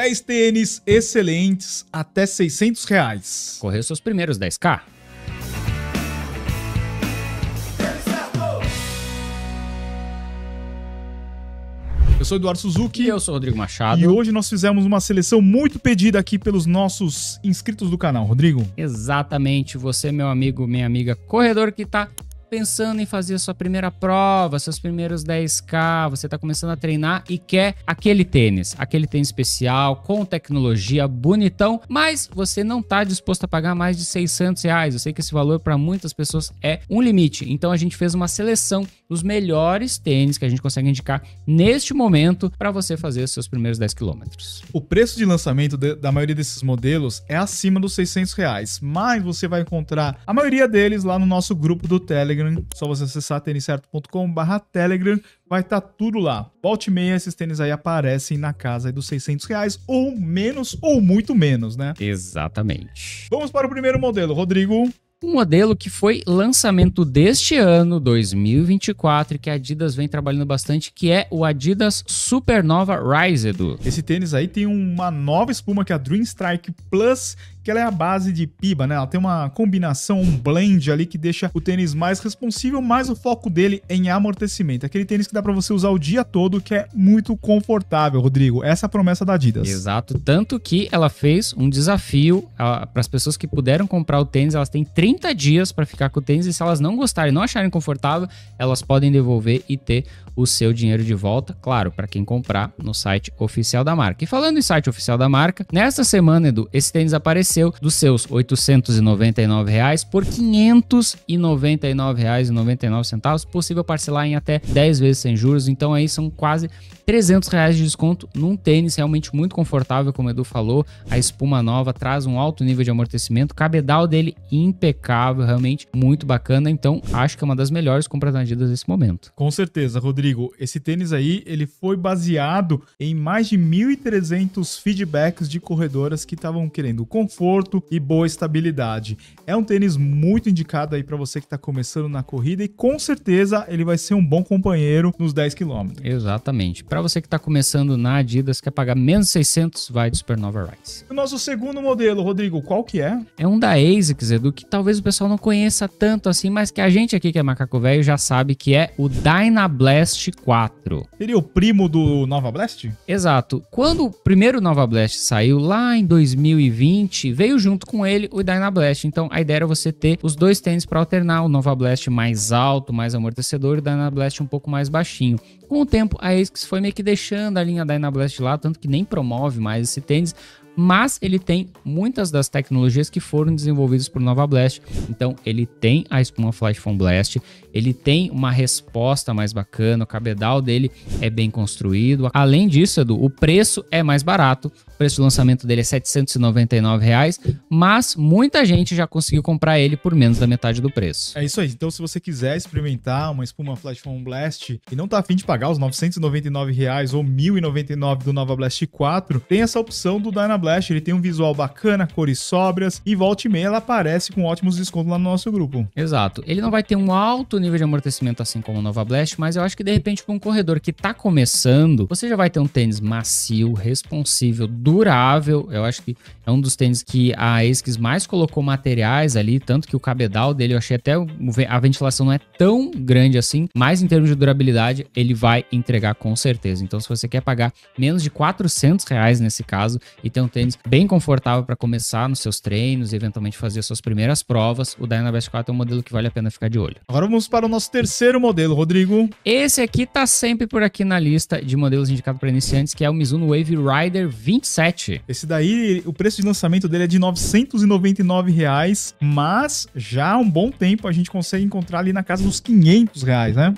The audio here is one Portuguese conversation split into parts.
10 tênis excelentes até 600 reais. Correu seus primeiros 10k. Eu sou Eduardo Suzuki. E eu sou Rodrigo Machado. E hoje nós fizemos uma seleção muito pedida aqui pelos nossos inscritos do canal, Rodrigo. Exatamente. Você, meu amigo, minha amiga corredor que tá pensando em fazer sua primeira prova, seus primeiros 10K, você está começando a treinar e quer aquele tênis, aquele tênis especial, com tecnologia, bonitão, mas você não está disposto a pagar mais de 600 reais. Eu sei que esse valor para muitas pessoas é um limite, então a gente fez uma seleção dos melhores tênis que a gente consegue indicar neste momento para você fazer seus primeiros 10 quilômetros. O preço de lançamento de, da maioria desses modelos é acima dos 600 reais, mas você vai encontrar a maioria deles lá no nosso grupo do Telegram Telegram. Só você acessar têniscerto.com/barra Telegram. Vai estar tá tudo lá. Volte meia, esses tênis aí aparecem na casa aí dos 600 reais, ou menos, ou muito menos, né? Exatamente. Vamos para o primeiro modelo, Rodrigo um modelo que foi lançamento deste ano, 2024, que a Adidas vem trabalhando bastante, que é o Adidas Supernova Rise Edu. Esse tênis aí tem uma nova espuma que é a Dream Strike Plus que ela é a base de piba, né? Ela tem uma combinação, um blend ali que deixa o tênis mais responsível, mas o foco dele é em amortecimento. Aquele tênis que dá para você usar o dia todo, que é muito confortável, Rodrigo. Essa é a promessa da Adidas. Exato, tanto que ela fez um desafio para as pessoas que puderam comprar o tênis, elas têm 30 dias para ficar com o tênis e se elas não gostarem, não acharem confortável, elas podem devolver e ter o seu dinheiro de volta, claro, para quem comprar no site oficial da marca. E falando em site oficial da marca, nesta semana, Edu, esse tênis apareceu dos seus R$ 899 reais por R$ 599,99, possível parcelar em até 10 vezes sem juros, então aí são quase R$ 300 reais de desconto num tênis realmente muito confortável, como o Edu falou, a espuma nova traz um alto nível de amortecimento, cabedal dele impecável, realmente muito bacana, então acho que é uma das melhores compras vendidas nesse momento. Com certeza, Rodrigo Rodrigo, esse tênis aí, ele foi baseado em mais de 1.300 feedbacks de corredoras que estavam querendo conforto e boa estabilidade. É um tênis muito indicado aí para você que está começando na corrida e com certeza ele vai ser um bom companheiro nos 10 km. Exatamente. Para você que está começando na Adidas, quer pagar menos 600, vai do Supernova Rise. O nosso segundo modelo, Rodrigo, qual que é? É um da ASICS, Edu, que talvez o pessoal não conheça tanto assim, mas que a gente aqui que é macaco velho já sabe que é o Dynablast Blast 4. Seria o primo do Nova Blast? Exato. Quando o primeiro Nova Blast saiu lá em 2020, veio junto com ele o Dynablast. Então a ideia era você ter os dois tênis para alternar, o Nova Blast mais alto, mais amortecedor, e o Dynablast um pouco mais baixinho. Com o tempo, a ASICS foi meio que deixando a linha Dynablast lá, tanto que nem promove mais esse tênis mas ele tem muitas das tecnologias que foram desenvolvidas por Nova Blast. Então, ele tem a espuma Flash Foam Blast, ele tem uma resposta mais bacana, o cabedal dele é bem construído. Além disso, Edu, o preço é mais barato. O preço do lançamento dele é R$ 799, reais, mas muita gente já conseguiu comprar ele por menos da metade do preço. É isso aí. Então, se você quiser experimentar uma espuma Flash Foam Blast e não tá afim de pagar os R$ 999 reais ou R$ 1.099 do Nova Blast 4, tem essa opção do Dyna Blast Flash, ele tem um visual bacana, cores sóbrias e volta e meia ela aparece com ótimos descontos lá no nosso grupo. Exato. Ele não vai ter um alto nível de amortecimento assim como a Nova Blast, mas eu acho que de repente para um corredor que tá começando, você já vai ter um tênis macio, responsível, durável. Eu acho que é um dos tênis que a ASICS mais colocou materiais ali, tanto que o cabedal dele eu achei até a ventilação não é tão grande assim, mas em termos de durabilidade ele vai entregar com certeza. Então se você quer pagar menos de 400 reais nesse caso e ter um tênis tênis bem confortável para começar nos seus treinos e eventualmente fazer suas primeiras provas. O Dynavest 4 é um modelo que vale a pena ficar de olho. Agora vamos para o nosso terceiro modelo, Rodrigo. Esse aqui tá sempre por aqui na lista de modelos indicados para iniciantes, que é o Mizuno Wave Rider 27. Esse daí, o preço de lançamento dele é de R$ 999, reais, mas já há um bom tempo a gente consegue encontrar ali na casa dos 500 reais, né?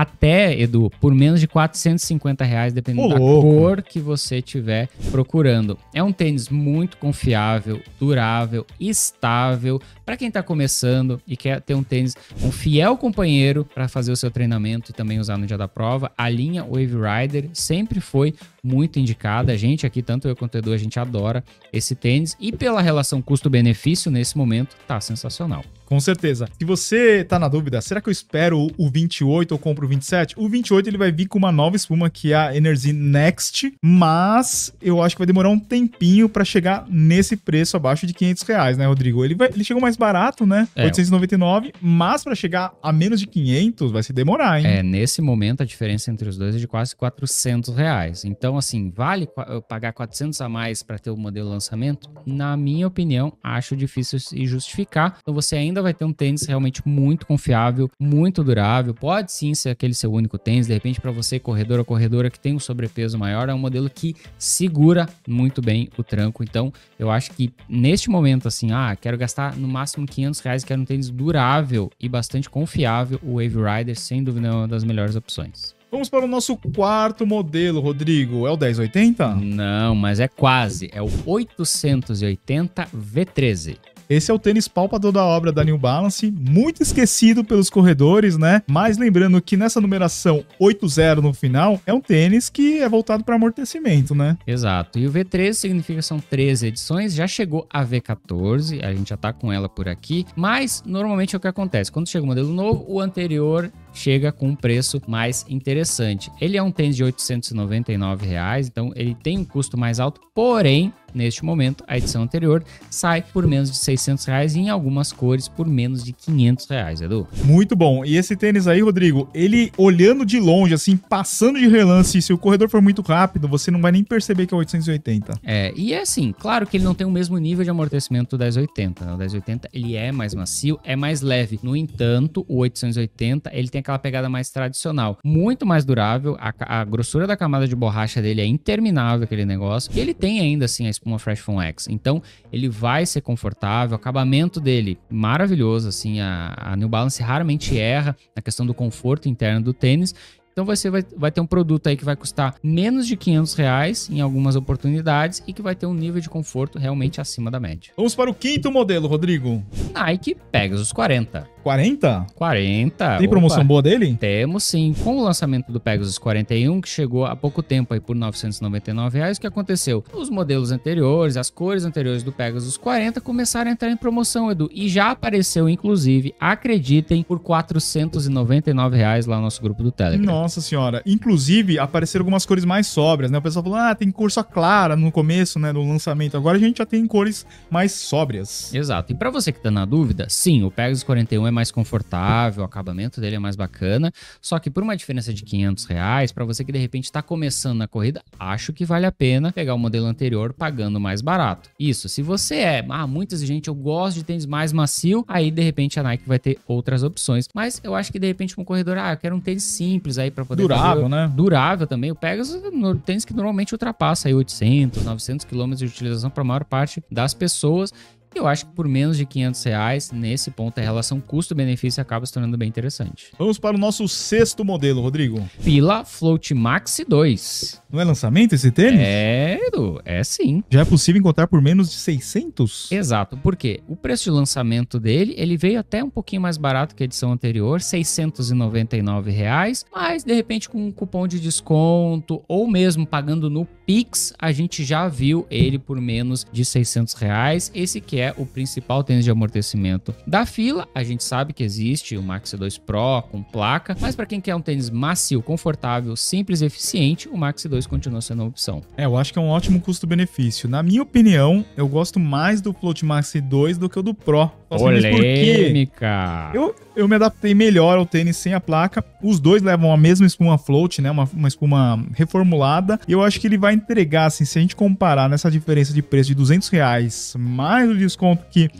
até, Edu, por menos de 450 reais, dependendo oh, da cor que você tiver procurando. É um tênis muito confiável, durável, estável, para quem está começando e quer ter um tênis, um fiel companheiro para fazer o seu treinamento e também usar no dia da prova. A linha Wave Rider sempre foi muito indicada. A gente aqui, tanto eu quanto o Edu, a gente adora esse tênis. E pela relação custo-benefício, nesse momento, tá sensacional. Com certeza. Se você tá na dúvida, será que eu espero o 28 ou compro o 27? O 28 ele vai vir com uma nova espuma que é a Energy Next, mas eu acho que vai demorar um tempinho para chegar nesse preço abaixo de 500 reais, né, Rodrigo? Ele, vai, ele chegou mais barato, né? É. 899, mas para chegar a menos de 500 vai se demorar, hein? É, nesse momento a diferença entre os dois é de quase 400 reais. Então então, assim, vale pagar 400 a mais para ter o modelo lançamento? Na minha opinião, acho difícil se justificar. Então, você ainda vai ter um tênis realmente muito confiável, muito durável. Pode sim ser aquele seu único tênis. De repente, para você, corredor ou corredora que tem um sobrepeso maior, é um modelo que segura muito bem o tranco. Então, eu acho que neste momento, assim, ah, quero gastar no máximo 500 reais, quero um tênis durável e bastante confiável. O Wave Rider, sem dúvida, é uma das melhores opções. Vamos para o nosso quarto modelo, Rodrigo. É o 1080? Não, mas é quase. É o 880 V13. Esse é o tênis palpador da obra da New Balance, muito esquecido pelos corredores, né? Mas lembrando que nessa numeração 80 no final, é um tênis que é voltado para amortecimento, né? Exato. E o V13 significa são 13 edições, já chegou a V14, a gente já tá com ela por aqui, mas normalmente é o que acontece, quando chega um modelo novo, o anterior chega com um preço mais interessante. Ele é um tênis de R$ 899, reais, então ele tem um custo mais alto, porém, neste momento, a edição anterior sai por menos de 600 reais e em algumas cores por menos de 500 reais, Edu. Muito bom. E esse tênis aí, Rodrigo, ele olhando de longe, assim, passando de relance, se o corredor for muito rápido, você não vai nem perceber que é 880. É, e é assim, claro que ele não tem o mesmo nível de amortecimento do 1080, né? O 1080, ele é mais macio, é mais leve. No entanto, o 880, ele tem aquela pegada mais tradicional. Muito mais durável, a, a grossura da camada de borracha dele é interminável aquele negócio. E ele tem ainda assim a espuma Fresh Foam X. Então ele vai ser confortável, o acabamento dele maravilhoso, assim, a, a New Balance raramente erra na questão do conforto interno do tênis. Então você vai, vai, ter um produto aí que vai custar menos de 500 reais em algumas oportunidades e que vai ter um nível de conforto realmente acima da média. Vamos para o quinto modelo, Rodrigo. Nike Pegasus 40. 40? 40. Tem promoção Opa. boa dele? Temos sim. Com o lançamento do Pegasus 41, que chegou há pouco tempo aí por R$ 999, reais, o que aconteceu? Os modelos anteriores, as cores anteriores do Pegasus 40 começaram a entrar em promoção, Edu. E já apareceu, inclusive, acreditem, por R$ 499 reais lá no nosso grupo do Telegram. Nossa senhora. Inclusive, apareceram algumas cores mais sóbrias, né? O pessoal falou, ah, tem cor só clara no começo, né, do lançamento. Agora a gente já tem cores mais sóbrias. Exato. E para você que tá na dúvida, sim, o Pegasus 41 é mais confortável, o acabamento dele é mais bacana. Só que por uma diferença de 500 reais, para você que de repente está começando na corrida, acho que vale a pena pegar o modelo anterior pagando mais barato. Isso, se você é, ah, muito exigente, eu gosto de tênis mais macio, aí de repente a Nike vai ter outras opções. Mas eu acho que de repente um corredor, ah, eu quero um tênis simples aí para poder. Durável, fazer, né? Durável também. O Pegasus é tênis que normalmente ultrapassa aí 800, 900 quilômetros de utilização para a maior parte das pessoas. Eu acho que por menos de 500 reais, nesse ponto, a relação custo-benefício acaba se tornando bem interessante. Vamos para o nosso sexto modelo, Rodrigo. Fila Float Max 2. Não é lançamento esse tênis? É, Edu, é sim. Já é possível encontrar por menos de 600? Exato, porque o preço de lançamento dele, ele veio até um pouquinho mais barato que a edição anterior, 699 reais, mas de repente com um cupom de desconto ou mesmo pagando no Pix, a gente já viu ele por menos de 600 reais. Esse que é é o principal tênis de amortecimento da fila. A gente sabe que existe o Max 2 Pro com placa, mas para quem quer um tênis macio, confortável, simples e eficiente, o Max 2 continua sendo uma opção. É, eu acho que é um ótimo custo-benefício. Na minha opinião, eu gosto mais do Float Max 2 do que o do Pro. Polêmica! Eu, eu me adaptei melhor ao tênis sem a placa. Os dois levam a mesma espuma float, né? Uma, uma espuma reformulada. E eu acho que ele vai entregar, assim, se a gente comparar nessa diferença de preço de 200 reais mais o de desconto que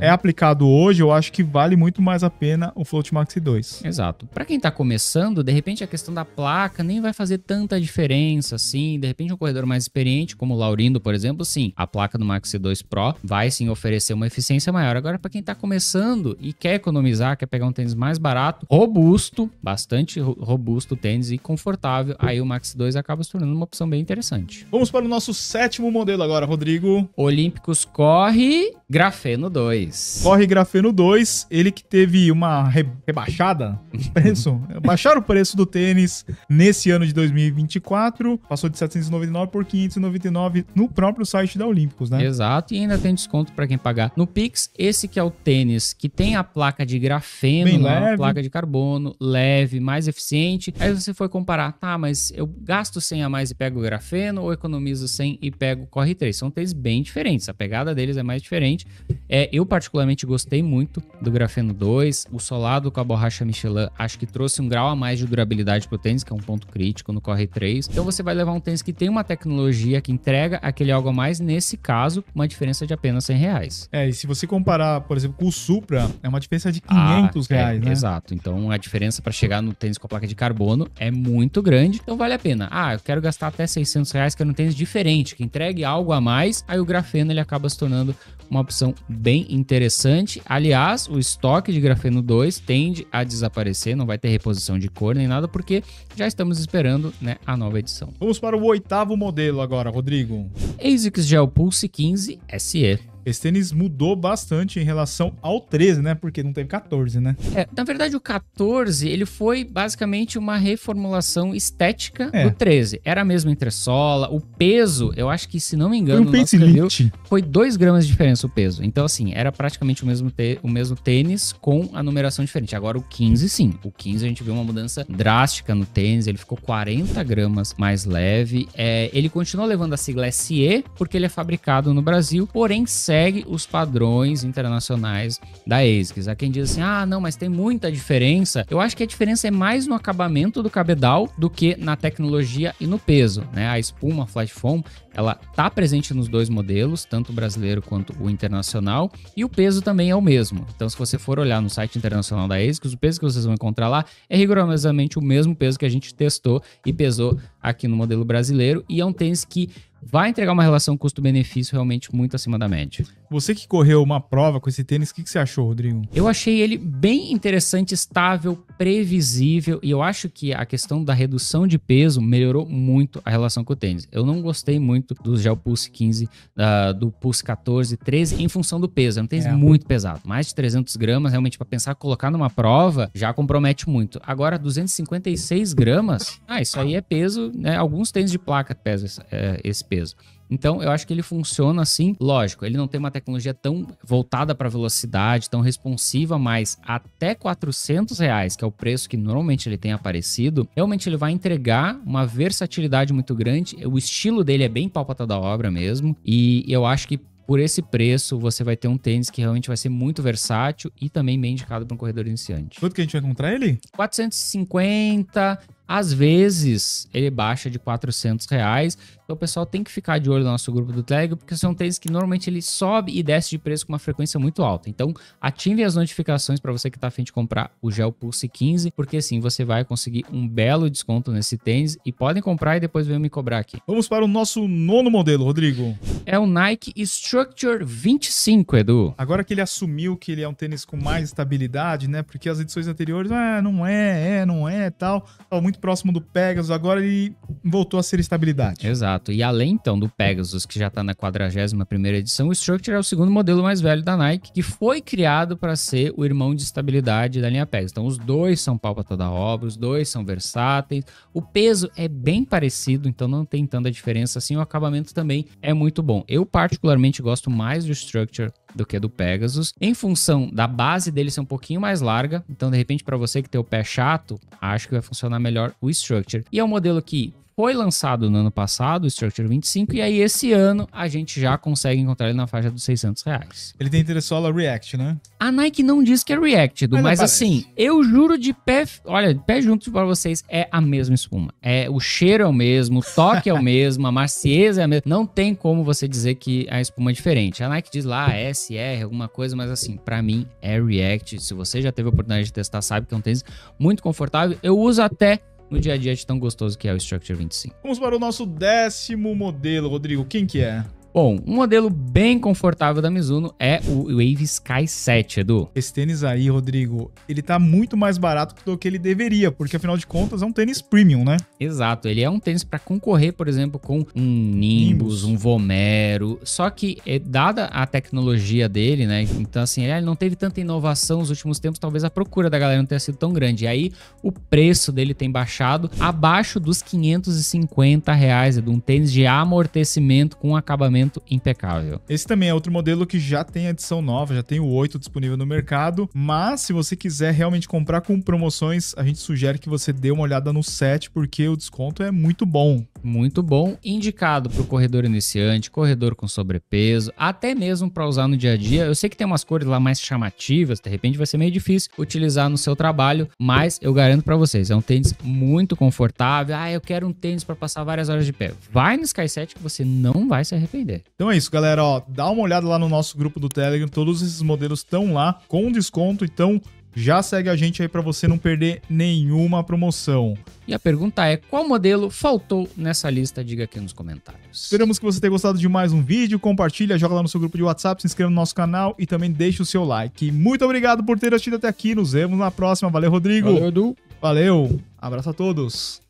é. é, aplicado hoje, eu acho que vale muito mais a pena o Float Max 2. Exato. Para quem está começando, de repente a questão da placa nem vai fazer tanta diferença assim. De repente um corredor mais experiente, como o Laurindo, por exemplo, sim, a placa do Max 2 Pro vai sim oferecer uma eficiência maior. Agora para quem está começando e quer economizar, quer pegar um tênis mais barato, robusto, bastante robusto tênis e confortável, aí o Max 2 acaba se tornando uma opção bem interessante. Vamos para o nosso sétimo modelo agora, Rodrigo. Olímpicos corre Grafeno 2. Corre Grafeno 2, ele que teve uma re rebaixada de preço. Baixaram o preço do tênis nesse ano de 2024. Passou de 799 por 599 no próprio site da Olímpicos, né? Exato, e ainda tem desconto para quem pagar. No Pix, esse que é o tênis que tem a placa de grafeno, né? placa de carbono, leve, mais eficiente. Aí você foi comparar, tá, mas eu gasto 100 a mais e pego grafeno ou economizo 100 e pego corre 3? São tênis bem diferentes, a pegada deles é mais diferente diferente. É, eu particularmente gostei muito do Grafeno 2. O solado com a borracha Michelin acho que trouxe um grau a mais de durabilidade pro tênis, que é um ponto crítico no Corre 3. Então você vai levar um tênis que tem uma tecnologia que entrega aquele algo a mais, nesse caso, uma diferença de apenas 100 reais. É, e se você comparar, por exemplo, com o Supra, é uma diferença de 500 ah, é, reais, né? Exato. Então a diferença para chegar no tênis com a placa de carbono é muito grande, então vale a pena. Ah, eu quero gastar até 600 reais, quero um tênis diferente, que entregue algo a mais, aí o grafeno ele acaba se tornando uma opção bem interessante. Aliás, o estoque de grafeno 2 tende a desaparecer, não vai ter reposição de cor nem nada, porque já estamos esperando né, a nova edição. Vamos para o oitavo modelo agora, Rodrigo. ASICS Gel Pulse 15 SE. Esse tênis mudou bastante em relação ao 13, né? Porque não teve 14, né? É, na verdade, o 14, ele foi basicamente uma reformulação estética é. do 13. Era a mesma entressola, o peso, eu acho que, se não me engano, foi, um review, foi 2 gramas de diferença o peso. Então, assim, era praticamente o mesmo, o mesmo tênis com a numeração diferente. Agora, o 15, sim. O 15 a gente viu uma mudança drástica no tênis, ele ficou 40 gramas mais leve. É, ele continua levando a sigla SE, porque ele é fabricado no Brasil, porém, segue os padrões internacionais da ASICS. Há quem diz assim, ah, não, mas tem muita diferença. Eu acho que a diferença é mais no acabamento do cabedal do que na tecnologia e no peso, né? A espuma Flat Foam, ela tá presente nos dois modelos, tanto o brasileiro quanto o internacional, e o peso também é o mesmo. Então, se você for olhar no site internacional da ASICS, o peso que vocês vão encontrar lá é rigorosamente o mesmo peso que a gente testou e pesou aqui no modelo brasileiro, e é um tênis que vai entregar uma relação custo-benefício realmente muito acima da média. Você que correu uma prova com esse tênis, o que, que você achou, Rodrigo? Eu achei ele bem interessante, estável, previsível e eu acho que a questão da redução de peso melhorou muito a relação com o tênis. Eu não gostei muito dos Gel Pulse 15, uh, do Pulse 14, 13, em função do peso. É um tênis é. muito pesado, mais de 300 gramas, realmente para pensar colocar numa prova já compromete muito. Agora 256 gramas, ah, isso aí é peso, né? Alguns tênis de placa pesam esse, é, esse peso. Então, eu acho que ele funciona assim. Lógico, ele não tem uma tecnologia tão voltada para velocidade, tão responsiva, mas até 400 reais, que é o preço que normalmente ele tem aparecido, realmente ele vai entregar uma versatilidade muito grande. O estilo dele é bem palpata da obra mesmo. E eu acho que por esse preço, você vai ter um tênis que realmente vai ser muito versátil e também bem indicado para um corredor iniciante. Quanto que a gente vai encontrar ele? 450, às vezes ele baixa de 400 reais. Então o pessoal tem que ficar de olho no nosso grupo do Telegram, porque são tênis que normalmente ele sobe e desce de preço com uma frequência muito alta. Então ative as notificações para você que está afim de comprar o Gel Pulse 15, porque assim você vai conseguir um belo desconto nesse tênis e podem comprar e depois venham me cobrar aqui. Vamos para o nosso nono modelo, Rodrigo. É o Nike Structure 25, Edu. Agora que ele assumiu que ele é um tênis com mais estabilidade, né? Porque as edições anteriores, ah, não é, é, não é, tal, estava muito próximo do Pegasus, agora ele voltou a ser estabilidade. Exato. Exato. E além então do Pegasus, que já está na 41 edição, o Structure é o segundo modelo mais velho da Nike, que foi criado para ser o irmão de estabilidade da linha Pegasus. Então os dois são pau para toda obra, os dois são versáteis. O peso é bem parecido, então não tem tanta diferença assim. O acabamento também é muito bom. Eu particularmente gosto mais do Structure do que do Pegasus, em função da base dele ser um pouquinho mais larga. Então, de repente, para você que tem o pé chato, acho que vai funcionar melhor o Structure. E é um modelo que foi lançado no ano passado, o Structure 25, e aí esse ano a gente já consegue encontrar ele na faixa dos 600 reais. Ele tem interessola React, né? A Nike não diz que é React, mas, mas assim, eu juro de pé, olha, de pé junto para vocês, é a mesma espuma. É O cheiro é o mesmo, o toque é o mesmo, a maciez é a mesma. Não tem como você dizer que a espuma é diferente. A Nike diz lá é SR, alguma coisa, mas assim, para mim é React. Se você já teve a oportunidade de testar, sabe que é um tênis muito confortável. Eu uso até no dia a dia de tão gostoso que é o Structure 25. Vamos para o nosso décimo modelo, Rodrigo. Quem que é? Bom, um modelo bem confortável da Mizuno é o Wave Sky 7, Edu. Esse tênis aí, Rodrigo, ele tá muito mais barato do que ele deveria, porque afinal de contas é um tênis premium, né? Exato, ele é um tênis para concorrer, por exemplo, com um Nimbus, Nimbus, um Vomero, só que eh, dada a tecnologia dele, né? Então assim, ah, ele não teve tanta inovação nos últimos tempos, talvez a procura da galera não tenha sido tão grande. E aí o preço dele tem baixado abaixo dos 550 reais, Edu, um tênis de amortecimento com acabamento atendimento impecável. Esse também é outro modelo que já tem edição nova, já tem o 8 disponível no mercado, mas se você quiser realmente comprar com promoções, a gente sugere que você dê uma olhada no 7 porque o desconto é muito bom. Muito bom, indicado para o corredor iniciante, corredor com sobrepeso, até mesmo para usar no dia a dia. Eu sei que tem umas cores lá mais chamativas, de repente vai ser meio difícil utilizar no seu trabalho, mas eu garanto para vocês, é um tênis muito confortável. Ah, eu quero um tênis para passar várias horas de pé. Vai no Sky 7 que você não vai se arrepender. Então é isso, galera. Ó, dá uma olhada lá no nosso grupo do Telegram. Todos esses modelos estão lá com desconto. Então já segue a gente aí para você não perder nenhuma promoção. E a pergunta é: qual modelo faltou nessa lista? Diga aqui nos comentários. Esperamos que você tenha gostado de mais um vídeo. Compartilha, joga lá no seu grupo de WhatsApp, se inscreva no nosso canal e também deixa o seu like. Muito obrigado por ter assistido até aqui. Nos vemos na próxima. Valeu, Rodrigo. Valeu, Edu. Valeu. Abraço a todos.